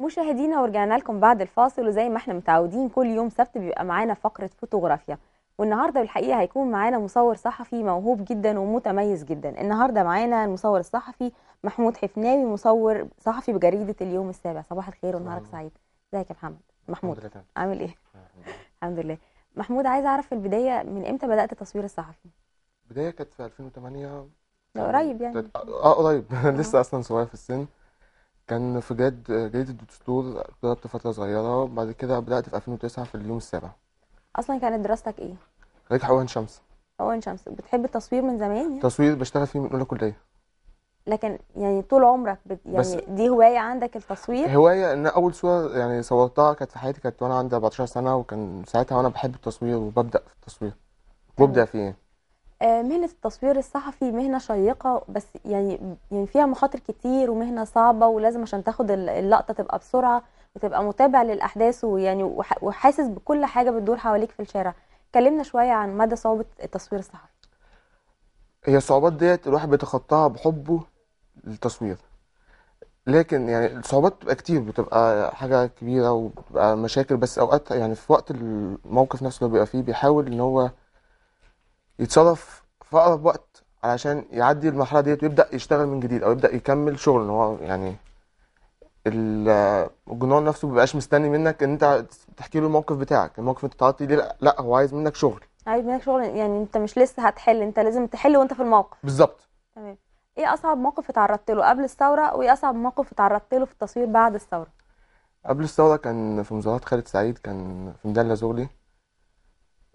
مشاهدينا ورجعنا لكم بعد الفاصل وزي ما احنا متعودين كل يوم سبت بيبقى معانا فقره فوتوغرافيا والنهارده بالحقيقه هيكون معانا مصور صحفي موهوب جدا ومتميز جدا النهارده معانا المصور الصحفي محمود حفناوي مصور صحفي بجريده اليوم السابع صباح الخير ونهارك سعيد ازيك يا محمد محمود عامل ايه الحمد لله محمود عايز اعرف في البدايه من امتى بدات التصوير الصحفي البدايه كانت في 2008 قريب يعني اه قريب لسه اصلا صغير في السن كان في جريد جيت الدستور ضربت فترة صغيرة بعد كده بدأت في 2009 في اليوم السابع اصلا كانت دراستك ايه خريج حقوق عين شمس حقوق عين شمس بتحب التصوير من زمان يعني تصوير بشتغل فيه من أولى كلية لكن يعني طول عمرك بت... يعني دي هوايه عندك التصوير هوايه ان اول صوره يعني صورتها كانت في حياتي كانت وانا عندي 14 سنه وكان ساعتها وانا بحب التصوير وببدا في التصوير ببدا فيه يعني. آه، مهنة التصوير الصحفي مهنة شيقة بس يعني يعني فيها مخاطر كتير ومهنة صعبة ولازم عشان تاخد اللقطة تبقى بسرعة وتبقى متابع للأحداث ويعني وحاسس بكل حاجة بتدور حواليك في الشارع كلمنا شوية عن مدى صعوبة التصوير الصحفي هي الصعوبات ديت الواحد بيتخطاها بحبه للتصوير لكن يعني الصعوبات بتبقى كتير بتبقى حاجة كبيرة وبتبقى مشاكل بس أوقات يعني في وقت الموقف نفسه اللي بيبقى فيه بيحاول إن هو يتصرف في اقرب وقت علشان يعدي المرحله ديت ويبدا يشتغل من جديد او يبدا يكمل شغل ان هو يعني الجنون نفسه ما بيبقاش مستني منك ان انت تحكي له الموقف بتاعك الموقف انت تعرضتي ليه لا, لا هو عايز منك شغل عايز منك شغل يعني انت مش لسه هتحل انت لازم تحل وانت في الموقف بالظبط تمام ايه اصعب موقف اتعرضت له قبل الثوره وايه اصعب موقف اتعرضت له في التصوير بعد الثوره قبل الثوره كان في مظاهرات خالد سعيد كان في مدلة زغلي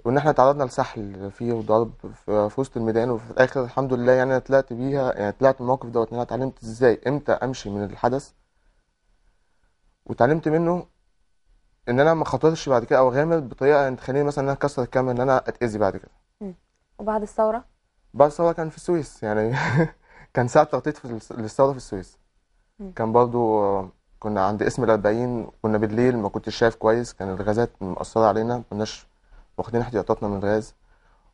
وان احنا تعرضنا لسحل فيه وضرب في وسط الميدان وفي الاخر الحمد لله يعني انا طلعت بيها يعني طلعت من الموقف دوت ان انا اتعلمت ازاي امتى امشي من الحدث وتعلمت منه ان انا ما خاطرش بعد كده او غامر بطريقه يعني تخليني مثلا ان انا اكسر الكاميرا ان انا اتاذي بعد كده وبعد الثوره بعد الثوره كان في السويس يعني كان ساعه تغطيه للثوره في السويس مم. كان برضو كنا عند اسم الأربعين كنا بالليل ما كنتش شايف كويس كان الغازات مأثرة علينا ما كناش واخدين احتياطاتنا من الغاز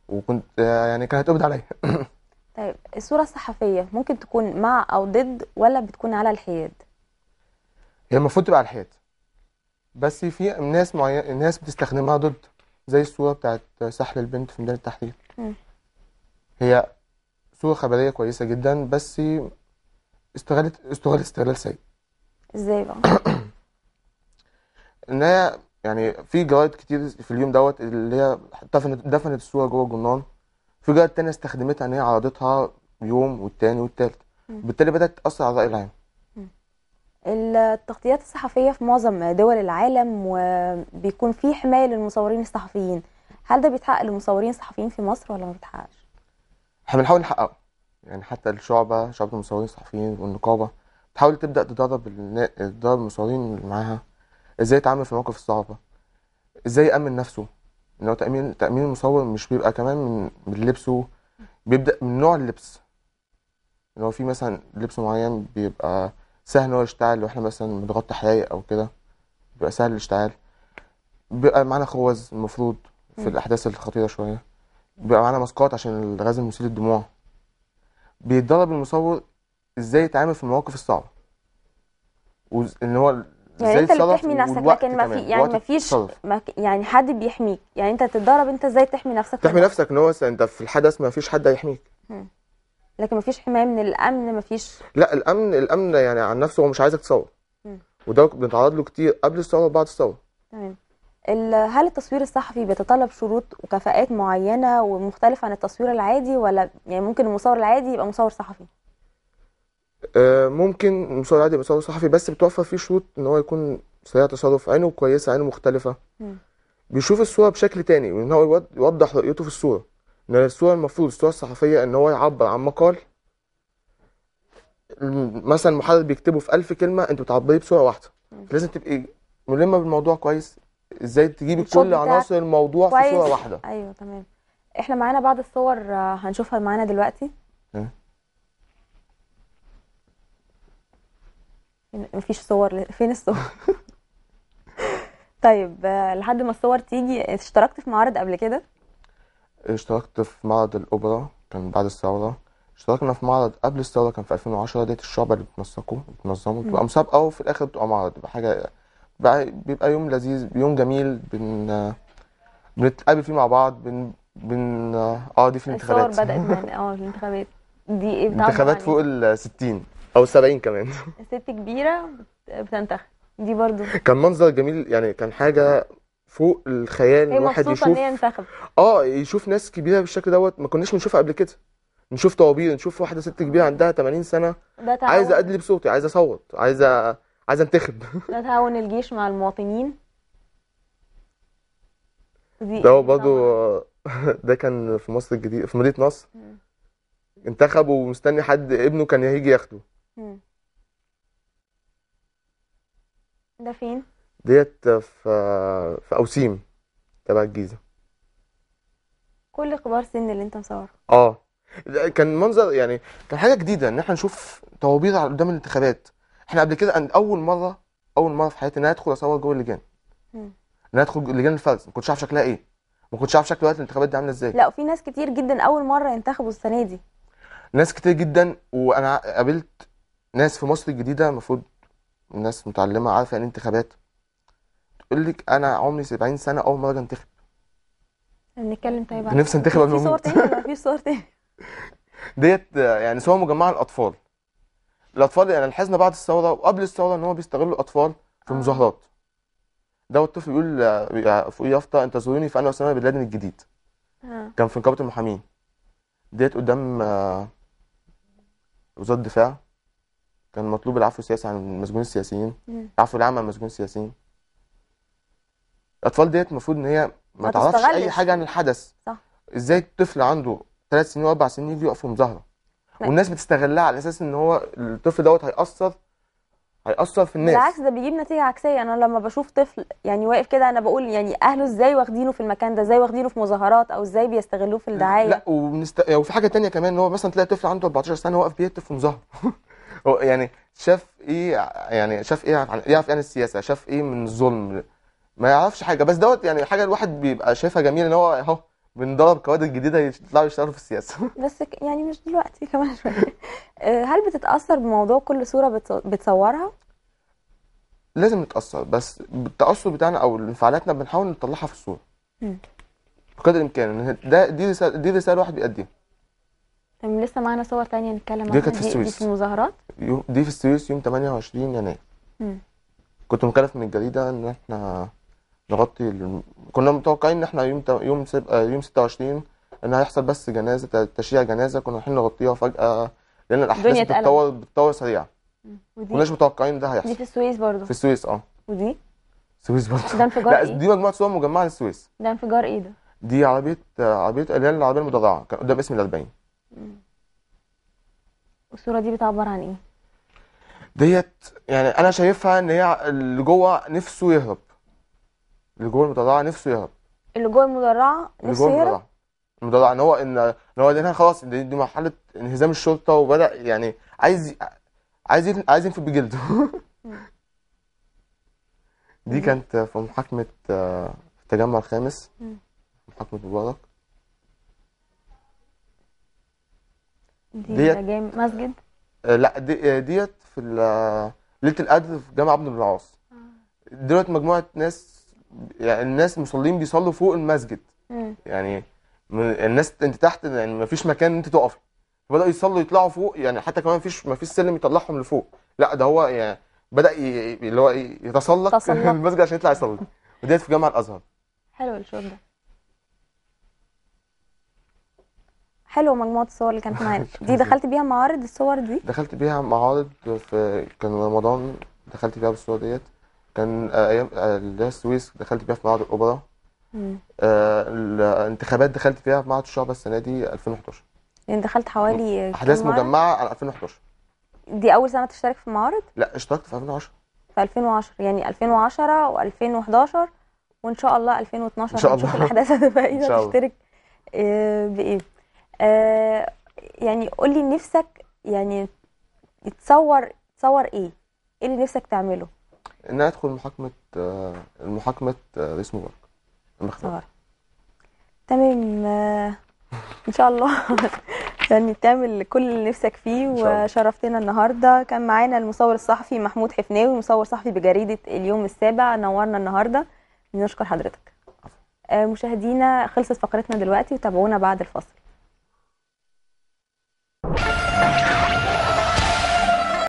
وكنت يعني كانت قبض عليا طيب الصورة الصحفية ممكن تكون مع أو ضد ولا بتكون على الحياد؟ هي المفروض تبقى على الحياد بس في ناس معينة ناس بتستخدمها ضد زي الصورة بتاعت سحل البنت في ميدان التحرير هي صورة خبرية كويسة جدا بس استغلت استغلت استغلال سيء ازاي بقى؟ ان هي يعني في جرايد كتير في اليوم دوت اللي هي دفنت دفنت الصوره جوه الجرنان في جرايد تانية استخدمتها ان هي عرضتها يوم والتاني والتالت بالتالي بدات تاثر على الراي العام التغطيات الصحفيه في معظم دول العالم وبيكون في حمايه للمصورين الصحفيين هل ده بيتحقق للمصورين الصحفيين في مصر ولا ما بيتحققش احنا بنحاول نحققه يعني حتى الشعبه شعبه المصورين الصحفيين والنقابه بتحاول تبدا تدرب تدرب المصورين اللي معاها ازاي يتعامل في المواقف الصعبه ازاي يامن نفسه ان هو تامين تامين المصور مش بيبقى كمان من لبسه بيبدا من نوع اللبس ان هو في مثلا لبس معين بيبقى سهل ان هو يشتعل لو احنا مثلا بنغطي حرايق او كده بيبقى سهل الاشتعال بيبقى معانا خوذ المفروض في الاحداث الخطيره شويه بيبقى معانا ماسكات عشان الغاز المسيل للدموع بيتدرب المصور ازاي يتعامل في المواقف الصعبه وان هو يعني انت اللي بتحمي نفسك لكن ما في يعني ما فيش ما يعني حد بيحميك يعني انت تتدرب انت ازاي تحمي نفسك تحمي نفسك ان هو انت في الحدث ما فيش حد هيحميك لكن ما فيش حمايه من الامن ما فيش لا الامن الامن يعني عن نفسه هو مش عايزك تصور وده بنتعرض له كتير قبل الصوره وبعد الصوره تمام هل التصوير الصحفي بيتطلب شروط وكفاءات معينه ومختلفه عن التصوير العادي ولا يعني ممكن المصور العادي يبقى مصور صحفي آه، ممكن المصور عادي يبقى صحفي بس بتوفر فيه شروط ان هو يكون سريع تصرف عينه كويسه عينه مختلفه بيشوف الصوره بشكل تاني وان هو يوضح رؤيته في الصوره ان الصوره المفروض الصوره الصحفيه ان هو يعبر عن مقال مثلا محرر بيكتبه في ألف كلمه انت بتعبريه بصوره واحده لازم تبقي ملمه بالموضوع كويس ازاي تجيبي كل عناصر الموضوع كويس. في صوره واحده ايوه تمام احنا معانا بعض الصور آه، هنشوفها معانا دلوقتي مفيش صور فين الصور طيب لحد ما الصور تيجي اشتركت في معارض قبل كده اشتركت في معرض الاوبرا كان بعد الثوره اشتركنا في معرض قبل الثوره كان في 2010 ديت الشعبه اللي بتنسقوا بتنظموا بتبقى مسابقه وفي الاخر بتبقى معرض بتبقى حاجه بيبقى يوم لذيذ يوم جميل بن بنتقابل فيه مع بعض بن بن اه دي في الانتخابات الصور بدات من اه الانتخابات دي ايه انتخابات يعني؟ فوق ال 60 او 70 كمان ست كبيره بتنتخب دي برضو كان منظر جميل يعني كان حاجه فوق الخيال الواحد يشوف ان هي اه يشوف ناس كبيره بالشكل دوت ما كناش بنشوفها قبل كده نشوف طوابير نشوف واحده ست كبيره عندها 80 سنه عايزه ادلي بصوتي عايزه اصوت عايزه عايزه انتخب ده تعاون الجيش مع المواطنين ده إيه برضو ده كان في مصر الجديدة في مدينة نصر انتخبوا ومستني حد ابنه كان هيجي ياخده ده فين ديت في في اوسيم تبع الجيزه كل كبار سن اللي انت مصوره اه كان منظر يعني كان حاجه جديده ان احنا نشوف طوابير قدام الانتخابات احنا قبل كده أن- اول مره اول مره في حياتي ان انا ادخل اصور جوه اللجان ان انا ادخل لجان الفرز ما كنتش عارف شكلها ايه ما كنتش عارف شكل وقت الانتخابات دي عامله ازاي لا وفي ناس كتير جدا اول مره ينتخبوا السنه دي ناس كتير جدا وانا قابلت ناس في مصر الجديده المفروض ناس متعلمه عارفه يعني انتخابات تقول لك انا عمري 70 سنه اول مره انتخب نتكلم طيب عن نفسي انتخب في صور تاني ولا في صور تاني ديت يعني صور مجمعه الاطفال الاطفال يعني لاحظنا بعد الثوره وقبل الثوره ان هم بيستغلوا الاطفال في آه. المظاهرات ده الطفل بيقول فوق يافطه انت زوروني فانا اسامه بن لادن الجديد آه. كان في نقابه المحامين ديت قدام آه، وزاره الدفاع كان مطلوب العفو السياسي عن المسجونين السياسيين العفو العام عن المسجونين السياسيين الاطفال ديت المفروض ان هي ما, تعرفش اي حاجه عن الحدث صح ازاي الطفل عنده ثلاث سنين واربع سنين يجي يقف في مظاهره والناس بتستغلها على اساس ان هو الطفل دوت هيأثر هيأثر في الناس بالعكس ده بيجيب نتيجه عكسيه انا لما بشوف طفل يعني واقف كده انا بقول يعني اهله ازاي واخدينه في المكان ده ازاي واخدينه في مظاهرات او ازاي بيستغلوه في الدعايه لا وفي حاجه تانية كمان ان هو مثلا تلاقي طفل عنده 14 سنه واقف بيهتف في مظاهره هو يعني شاف ايه يعني شاف ايه عن يعرف يعني السياسه شاف ايه من الظلم ما يعرفش حاجه بس دوت يعني حاجه الواحد بيبقى شايفها جميل ان هو اهو بندرب كوادر جديده يطلعوا يشتغلوا في السياسه بس يعني مش دلوقتي كمان شويه آه، هل بتتاثر بموضوع كل صوره بتصورها لازم نتاثر بس التاثر بتاعنا او انفعالاتنا بنحاول نطلعها في الصوره بقدر الامكان ده دي رساله دي رساله الواحد بيقدمها تمام لسه معانا صور تانية نتكلم عنها دي كانت في السويس دي في المظاهرات دي في السويس يوم 28 يناير كنت مكلف من الجريدة إن إحنا نغطي ال... كنا متوقعين إن إحنا يوم يوم سب... آه، يوم 26 إن هيحصل بس جنازة تشييع جنازة كنا رايحين نغطيها فجأة لأن الأحداث بتتطور بتتطور سريع ودي كناش متوقعين ده هيحصل دي في السويس برضه في السويس اه ودي السويس برضه ده انفجار لا إيه؟ دي مجموعة صور مجمعة للسويس ده انفجار إيه ده؟ دي عربية عربية اللي هي العربية المدرعة كان قدام اسم ال 40 والصوره دي بتعبر عن ايه ديت يعني انا شايفها ان هي اللي جوه نفسه يهرب اللي جوه المدرعه نفسه يهرب اللي جوه المدرعه اللي نفسه جوه يهرب المدرعه المدرعه ان هو ان هو هنا خلاص دي, دي مرحله انهزام الشرطه وبدا يعني عايز عايز عايز ينفي بجلده دي كانت في محاكمه آه، التجمع الخامس محاكمه مبارك ديت دي مسجد آه، لا دي آه، ديت في ليله القدر في جامع ابن العاص آه. دلوقت مجموعه ناس يعني الناس مصلين بيصلوا فوق المسجد يعني الناس انت تحت يعني ما فيش مكان انت تقف بداوا يصلوا يطلعوا فوق يعني حتى كمان مفيش مفيش سلم يطلعهم لفوق لا ده هو يعني بدا اللي هو يتسلق المسجد عشان يطلع يصلي وديت في جامع الازهر حلو الشغل ده حلوه مجموعه الصور اللي كانت معانا دي دخلت بيها معارض الصور دي دخلت بيها معارض في كان رمضان دخلت بيها بالصور ديت كان ايام السويس دخلت بيها في معرض الاوبرا آه الانتخابات دخلت فيها في معرض الشعب السنه دي 2011 يعني دخلت حوالي احداث مجمعه على 2011 دي اول سنه تشترك في المعارض؟ لا اشتركت في 2010 في 2010 يعني 2010 و2011 وان شاء الله 2012 ان شاء الله الاحداث هتبقى ايه تشترك آه، بايه آه، يعني قول لي نفسك يعني يتصور تصور ايه ايه اللي نفسك تعمله ان ادخل محاكمه آه، المحاكمه آه، رئيس مبارك المخفى تمام ان شاء الله يعني تعمل كل اللي نفسك فيه وشرفتنا النهارده كان معانا المصور الصحفي محمود حفناوي مصور صحفي بجريده اليوم السابع نورنا النهارده بنشكر حضرتك مشاهدينا خلصت فقرتنا دلوقتي وتابعونا بعد الفصل